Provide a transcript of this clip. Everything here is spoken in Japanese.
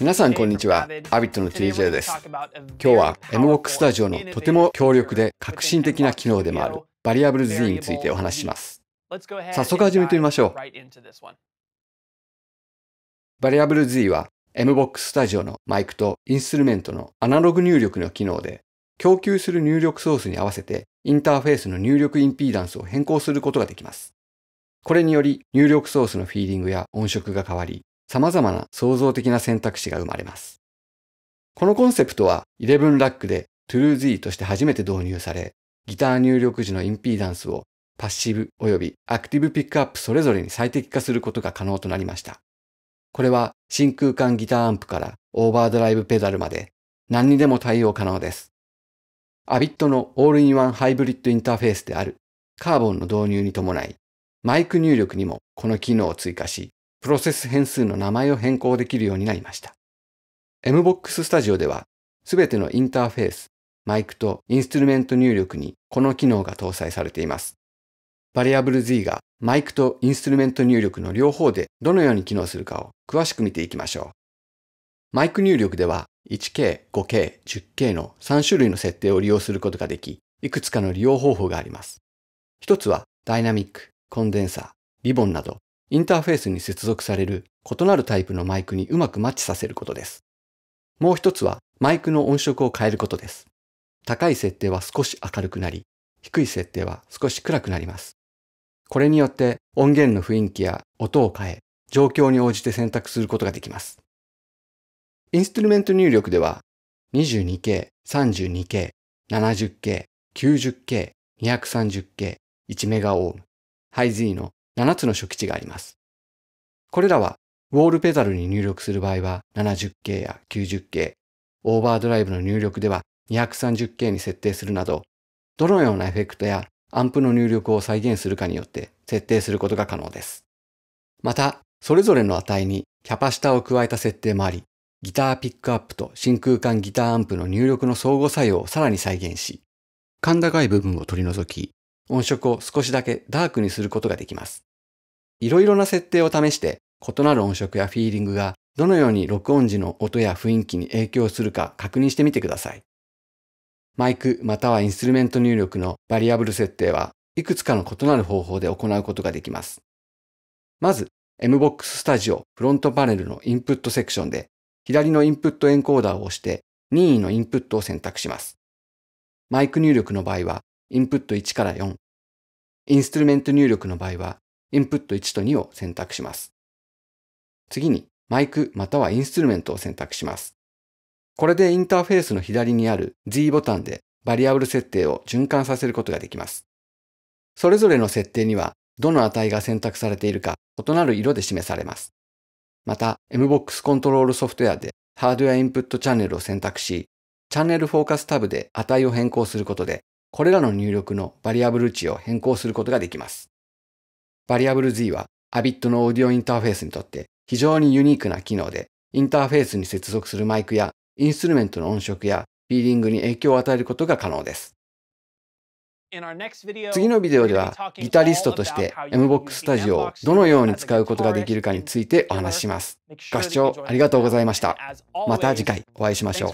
皆さんこんにちは。アビットの TJ です。今日は MWOX スタジオのとても強力で革新的な機能でもあるバリアブル Z についてお話しします。早速始めてみましょう。バリアブル Z は MBOX スタジオのマイクとインストゥルメントのアナログ入力の機能で、供給する入力ソースに合わせてインターフェースの入力インピーダンスを変更することができます。これにより入力ソースのフィーリングや音色が変わり、様々な創造的な選択肢が生まれます。このコンセプトは11ラックで TrueZ として初めて導入され、ギター入力時のインピーダンスをパッシブ及びアクティブピックアップそれぞれに最適化することが可能となりました。これは真空管ギターアンプからオーバードライブペダルまで何にでも対応可能です。アビットのオールインワンハイブリッドインターフェースであるカーボンの導入に伴い、マイク入力にもこの機能を追加し、プロセス変数の名前を変更できるようになりました。MBOX Studio では、すべてのインターフェース、マイクとインストゥルメント入力にこの機能が搭載されています。バリアブル Z がマイクとインストゥルメント入力の両方でどのように機能するかを詳しく見ていきましょう。マイク入力では 1K、5K、10K の3種類の設定を利用することができ、いくつかの利用方法があります。一つはダイナミック、コンデンサー、リボンなどインターフェースに接続される異なるタイプのマイクにうまくマッチさせることです。もう一つはマイクの音色を変えることです。高い設定は少し明るくなり、低い設定は少し暗くなります。これによって音源の雰囲気や音を変え、状況に応じて選択することができます。インストゥルメント入力では 22K、32K、70K、90K、230K、1MΩ、ハイ Z の7つの初期値があります。これらは、ウォールペダルに入力する場合は70系や90系、オーバードライブの入力では 230K に設定するなど、どのようなエフェクトやアンプの入力を再現するかによって設定することが可能です。また、それぞれの値にキャパシタを加えた設定もあり、ギターピックアップと真空管ギターアンプの入力の相互作用をさらに再現し、感高い部分を取り除き、音色を少しだけダークにすることができます。いろいろな設定を試して、異なる音色やフィーリングがどのように録音時の音や雰囲気に影響するか確認してみてください。マイクまたはインストゥルメント入力のバリアブル設定はいくつかの異なる方法で行うことができます。まず、MBOX Studio フロントパネルのインプットセクションで左のインプットエンコーダーを押して任意のインプットを選択します。マイク入力の場合はインプット1から4、インストゥルメント入力の場合はインプット1と2を選択します。次に、マイクまたはインストゥルメントを選択します。これでインターフェースの左にある Z ボタンでバリアブル設定を循環させることができます。それぞれの設定には、どの値が選択されているか異なる色で示されます。また、MBOX コントロールソフトウェアでハードウェアインプットチャンネルを選択し、チャンネルフォーカスタブで値を変更することで、これらの入力のバリアブル値を変更することができます。バリアブル Z は Abit のオーディオインターフェースにとって非常にユニークな機能で、インターフェースに接続するマイクやインストゥルメントの音色やリーディングに影響を与えることが可能です。次のビデオではギタリストとして MBOX スタジオをどのように使うことができるかについてお話しします。ご視聴ありがとうございました。また次回お会いしましょう。